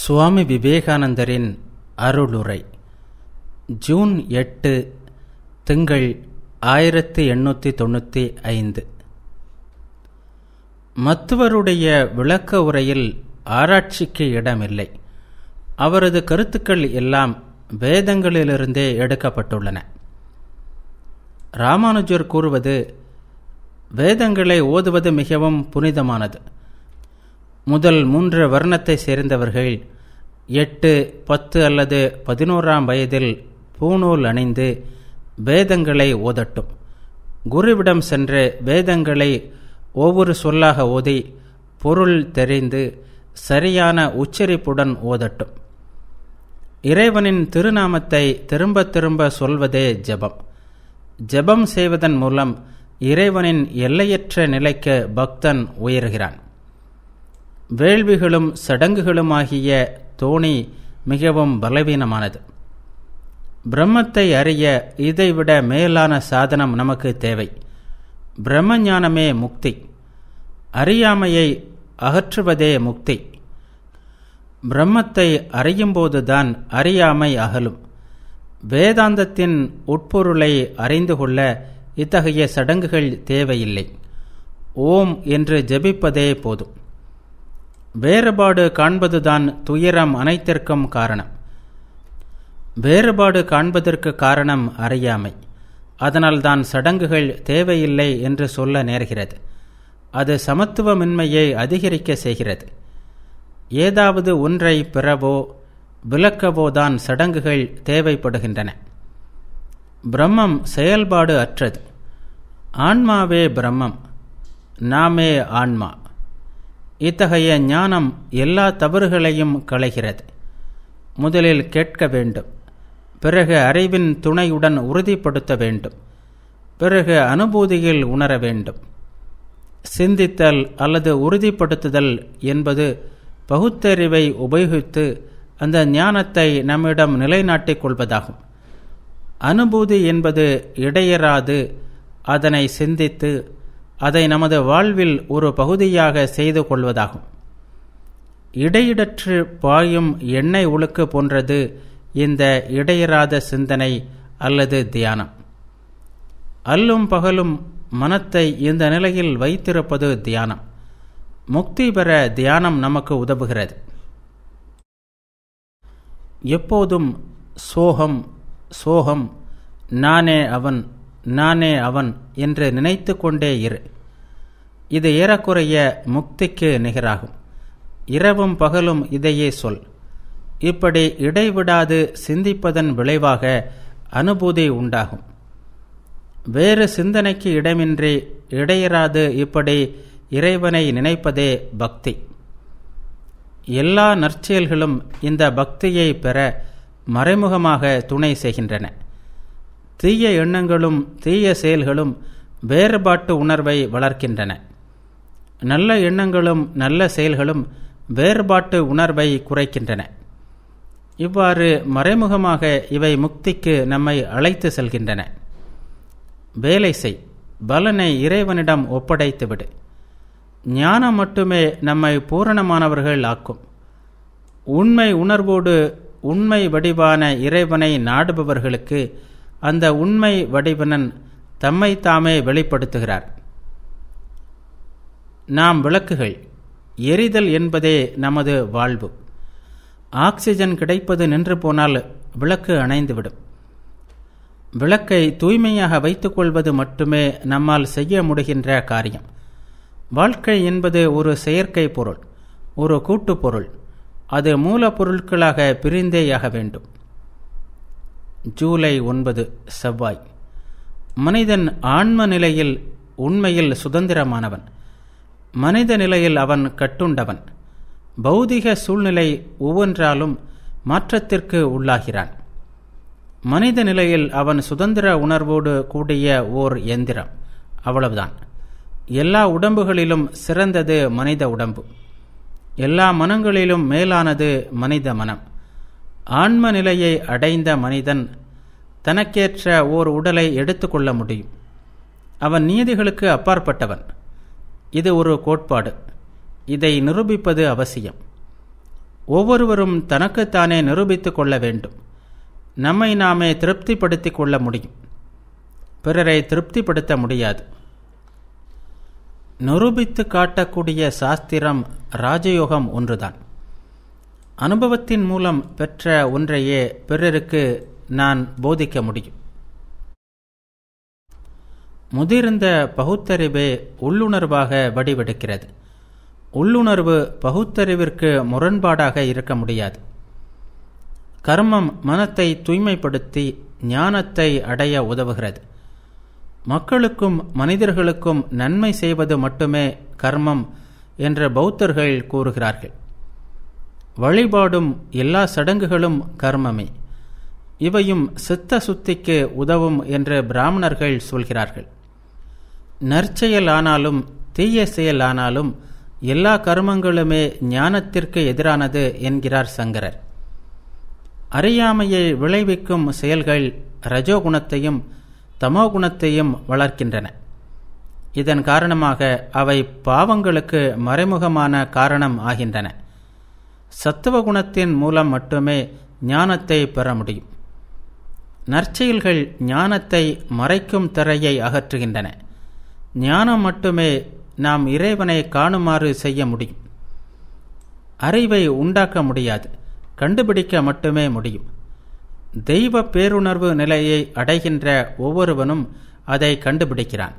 சுவாமி விவேகானந்தரின் அருளுரை ஜூன் எட்டு திங்கள் ஆயிரத்தி எண்ணூற்றி தொண்ணூற்றி ஐந்து மத்துவருடைய விளக்க உரையில் ஆராய்ச்சிக்கு இடமில்லை அவரது கருத்துக்கள் எல்லாம் வேதங்களிலிருந்தே எடுக்கப்பட்டுள்ளன ராமானுஜர் கூறுவது வேதங்களை ஓதுவது மிகவும் புனிதமானது முதல் மூன்று வர்ணத்தை சேர்ந்தவர்கள் எட்டு பத்து அல்லது பதினோராம் வயதில் பூநூல் அணிந்து வேதங்களை ஓதட்டும் குருவிடம் சென்று வேதங்களை ஒவ்வொரு சொல்லாக ஓதி பொருள் தெரிந்து சரியான உச்சரிப்புடன் ஓதட்டும் இறைவனின் திருநாமத்தை திரும்ப திரும்ப சொல்வதே ஜபம் ஜபம் செய்வதன் மூலம் இறைவனின் எல்லையற்ற நிலைக்கு பக்தன் உயர்கிறான் வேள்விகளும் சடங்குகளுமாகிய தோணி மிகவும் பலவீனமானது பிரம்மத்தை அறிய இதைவிட மேலான சாதனம் நமக்கு தேவை பிரம்ம ஞானமே முக்தி அறியாமையை அகற்றுவதே முக்தி பிரம்மத்தை அறியும்போதுதான் அறியாமை அகலும் வேதாந்தத்தின் உட்பொருளை அறிந்து கொள்ள இத்தகைய சடங்குகள் தேவையில்லை ஓம் என்று ஜெபிப்பதே போதும் வேறுபாடு காண்பதுதான் துயரம் அனைத்திற்கும் காரணம் வேறுபாடு காண்பதற்கு காரணம் அறியாமை அதனால்தான் சடங்குகள் தேவையில்லை என்று சொல்ல நேர்கிறது அது சமத்துவமின்மையை அதிகரிக்க செய்கிறது ஏதாவது ஒன்றை பெறவோ விளக்கவோதான் சடங்குகள் தேவைப்படுகின்றன பிரம்மம் செயல்பாடு அற்றது ஆன்மாவே பிரம்மம் நாமே ஆன்மா இத்தகைய ஞானம் எல்லா தவறுகளையும் களைகிறது முதலில் கேட்க வேண்டும் பிறகு அறிவின் துணையுடன் உறுதிப்படுத்த வேண்டும் பிறகு அனுபூதியில் உணர வேண்டும் சிந்தித்தல் அல்லது உறுதிப்படுத்துதல் என்பது பகுத்தறிவை உபயோகித்து அந்த ஞானத்தை நம்மிடம் நிலைநாட்டிக் கொள்வதாகும் அனுபூதி என்பது இடையராது அதனை சிந்தித்து அதை நமது வாழ்வில் ஒரு பகுதியாக செய்து கொள்வதாகும் இடையிடற்று பாயும் எண்ணெய் உழுக்கு போன்றது இந்த இடையராத சிந்தனை அல்லது தியானம் அல்லும் பகலும் மனத்தை இந்த நிலையில் வைத்திருப்பது தியானம் முக்தி பெற தியானம் நமக்கு உதவுகிறது எப்போதும் சோகம் சோகம் நானே அவன் நானே அவன் என்று நினைத்து கொண்டே இரு இது ஏறக்குறைய முக்திக்கு நிகராகும் இரவும் பகலும் இதையே சொல் இப்படி இடைவிடாது சிந்திப்பதன் விளைவாக அனுபூதி உண்டாகும் வேறு சிந்தனைக்கு இடமின்றி இடையிறாது இப்படி இறைவனை நினைப்பதே பக்தி எல்லா நற்செயல்களும் இந்த பக்தியை பெற மறைமுகமாக துணை செய்கின்றன தீய எண்ணங்களும் தீய செயல்களும் வேறுபாட்டு உணர்வை வளர்க்கின்றன நல்ல எண்ணங்களும் நல்ல செயல்களும் வேறுபாட்டு உணர்வை குறைக்கின்றன இவ்வாறு மறைமுகமாக இவை முக்திக்கு நம்மை அழைத்து செல்கின்றன வேலை செய் பலனை இறைவனிடம் ஒப்படைத்துவிடு ஞானம் மட்டுமே நம்மை பூரணமானவர்கள் ஆக்கும் உண்மை உணர்வோடு உண்மை வடிவான இறைவனை நாடுபவர்களுக்கு அந்த உண்மை வடிவனன் தம்மை தாமே வெளிப்படுத்துகிறார் நாம் விளக்குகள் எரிதல் என்பதே நமது வாழ்வு ஆக்சிஜன் கிடைப்பது நின்று போனால் விளக்கு அணைந்துவிடும் விளக்கை தூய்மையாக வைத்துக்கொள்வது மட்டுமே நம்மால் செய்ய முடிகின்ற காரியம் வாழ்க்கை என்பது ஒரு செயற்கை பொருள் ஒரு கூட்டுப்பொருள் அது மூலப்பொருட்களாக பிரிந்தேயாக வேண்டும் ஜூலை ஒன்பது செவ்வாய் மனிதன் ஆன்ம நிலையில் உண்மையில் சுதந்திரமானவன் மனித நிலையில் அவன் கட்டுண்டவன் பௌதிக சூழ்நிலை ஒவ்வொன்றாலும் மாற்றத்திற்கு உள்ளாகிறான் மனித நிலையில் அவன் சுதந்திர உணர்வோடு கூடிய ஓர் எந்திரம் அவ்வளவுதான் எல்லா உடம்புகளிலும் சிறந்தது மனித உடம்பு எல்லா மனங்களிலும் மேலானது மனித மனம் ஆன்ம நிலையை அடைந்த மனிதன் தனக்கேற்ற ஓர் உடலை எடுத்துக்கொள்ள முடியும் அவன் நியதிகளுக்கு அப்பாற்பட்டவன் இது ஒரு கோட்பாடு இதை நிரூபிப்பது அவசியம் ஒவ்வொருவரும் தனக்குத்தானே நிரூபித்து கொள்ள வேண்டும் நம்மை நாமே திருப்திப்படுத்தி கொள்ள முடியும் பிறரை திருப்திப்படுத்த முடியாது நிரூபித்து காட்டக்கூடிய சாஸ்திரம் ராஜயோகம் ஒன்றுதான் அனுபவத்தின் மூலம் பெற்ற ஒன்றையே பிறருக்கு நான் போதிக்க முடியும் முதிர்ந்த பகுத்தறிவே உள்ளுணர்வாக வடிவெடுக்கிறது உள்ளுணர்வு பகுத்தறிவிற்கு முரண்பாடாக இருக்க முடியாது கர்மம் மனத்தை தூய்மைப்படுத்தி ஞானத்தை அடைய உதவுகிறது மக்களுக்கும் மனிதர்களுக்கும் நன்மை செய்வது மட்டுமே கர்மம் என்று பௌத்தர்கள் கூறுகிறார்கள் வழிபாடும் எல்லா சடங்குகளும் கர்மமே இவையும் சித்த சுத்திக்கு உதவும் என்று பிராமணர்கள் சொல்கிறார்கள் நற்செயல் ஆனாலும் தீய செயல் ஆனாலும் எல்லா கர்மங்களுமே ஞானத்திற்கு எதிரானது என்கிறார் சங்கரர் அறியாமையை விளைவிக்கும் செயல்கள் இரஜோகுணத்தையும் தமோகுணத்தையும் வளர்க்கின்றன இதன் காரணமாக அவை பாவங்களுக்கு மறைமுகமான காரணம் ஆகின்றன சத்துவ குணத்தின் மூலம் மட்டுமே ஞானத்தை பெற முடியும் நற்செயல்கள் ஞானத்தை மறைக்கும் திரையை அகற்றுகின்றன ஞானம் மட்டுமே நாம் இறைவனை காணுமாறு செய்ய முடியும் அறிவை உண்டாக்க முடியாது கண்டுபிடிக்க மட்டுமே முடியும் தெய்வ பேருணர்வு நிலையை அடைகின்ற ஒவ்வொருவனும் அதை கண்டுபிடிக்கிறான்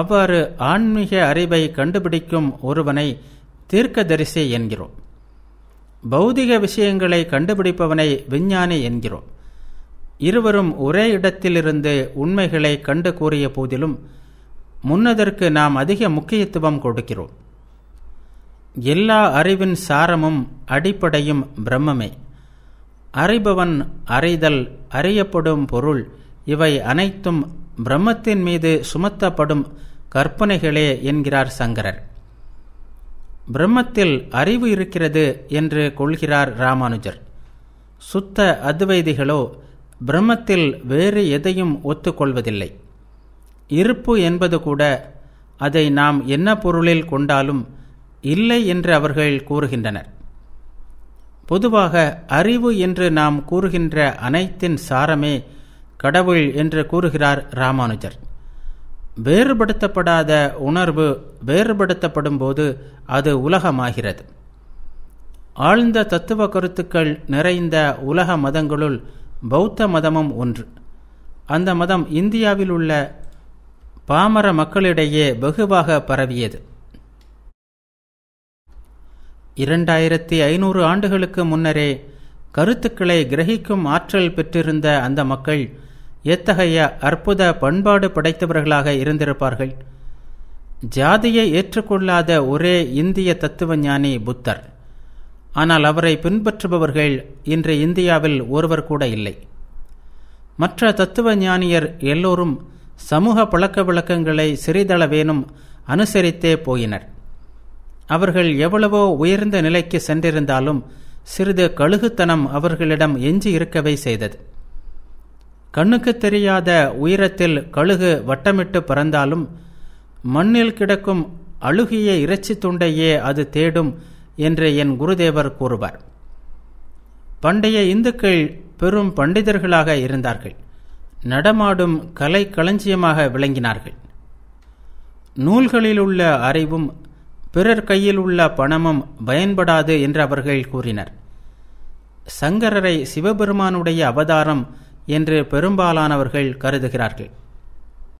அவ்வாறு ஆன்மீக அறிவை கண்டுபிடிக்கும் ஒருவனை தீர்க்கதரிசி என்கிறோம் பௌதிக விஷயங்களை கண்டுபிடிப்பவனை விஞ்ஞானி என்கிறோம் இருவரும் ஒரே இடத்திலிருந்து உண்மைகளை கண்டு கூறிய போதிலும் முன்னதற்கு நாம் அதிக முக்கியத்துவம் கொடுக்கிறோம் எல்லா அறிவின் சாரமும் அடிப்படையும் பிரம்மமே அறிபவன் அறிதல் அறியப்படும் பொருள் இவை அனைத்தும் பிரம்மத்தின் மீது சுமத்தப்படும் கற்பனைகளே என்கிறார் சங்கரர் பிரம்மத்தில் அறிவு இருக்கிறது என்று கொள்கிறார் ராமானுஜர் சுத்த அத்வைதிகளோ பிரம்மத்தில் வேறு எதையும் ஒத்துக்கொள்வதில்லை இருப்பு என்பது கூட அதை நாம் என்ன பொருளில் கொண்டாலும் இல்லை என்று அவர்கள் கூறுகின்றனர் பொதுவாக அறிவு என்று நாம் கூறுகின்ற அனைத்தின் சாரமே கடவுள் என்று கூறுகிறார் ராமானுஜர் வேறுபடுத்தப்படாத உணர்வு வேறுபடுத்தப்படும் போது அது உலகமாகிறது ஆழ்ந்த தத்துவ கருத்துக்கள் நிறைந்த உலக மதங்களுள் பௌத்த மதமும் ஒன்று அந்த மதம் இந்தியாவில் உள்ள பாமர மக்களிடையே வெகுவாக பரவியது இரண்டாயிரத்தி ஐநூறு ஆண்டுகளுக்கு முன்னரே கருத்துக்களை கிரகிக்கும் ஆற்றல் பெற்றிருந்த அந்த மக்கள் எத்தகைய அற்புத பண்பாடு படைத்தவர்களாக இருந்திருப்பார்கள் ஜாதியை ஏற்றுக்கொள்ளாத ஒரே இந்திய தத்துவஞானி புத்தர் ஆனால் அவரை பின்பற்றுபவர்கள் இன்று இந்தியாவில் ஒருவர் கூட இல்லை மற்ற தத்துவ ஞானியர் எல்லோரும் சமூக பழக்க விளக்கங்களை சிறிதளவேனும் அனுசரித்தே போயினர் அவர்கள் எவ்வளவோ உயர்ந்த நிலைக்கு சென்றிருந்தாலும் சிறிது கழுகுத்தனம் அவர்களிடம் எஞ்சி இருக்கவே செய்தது கண்ணுக்கு தெரியாத உயரத்தில் கழுகு வட்டமிட்டு பறந்தாலும் மண்ணில் கிடக்கும் அழுகிய இறைச்சி துண்டையே அது தேடும் என்று என் குருதேவர் கூறுவார் பண்டைய இந்துக்கள் பெரும் பண்டிதர்களாக இருந்தார்கள் நடமாடும் கலை களஞ்சியமாக விளங்கினார்கள் நூல்களில் உள்ள அறிவும் பிறர் கையில் உள்ள பணமும் பயன்படாது என்று அவர்கள் கூறினர் சங்கரரை சிவபெருமானுடைய அவதாரம் என்று பெரும்பாலானவர்கள் கருதுகிறார்கள்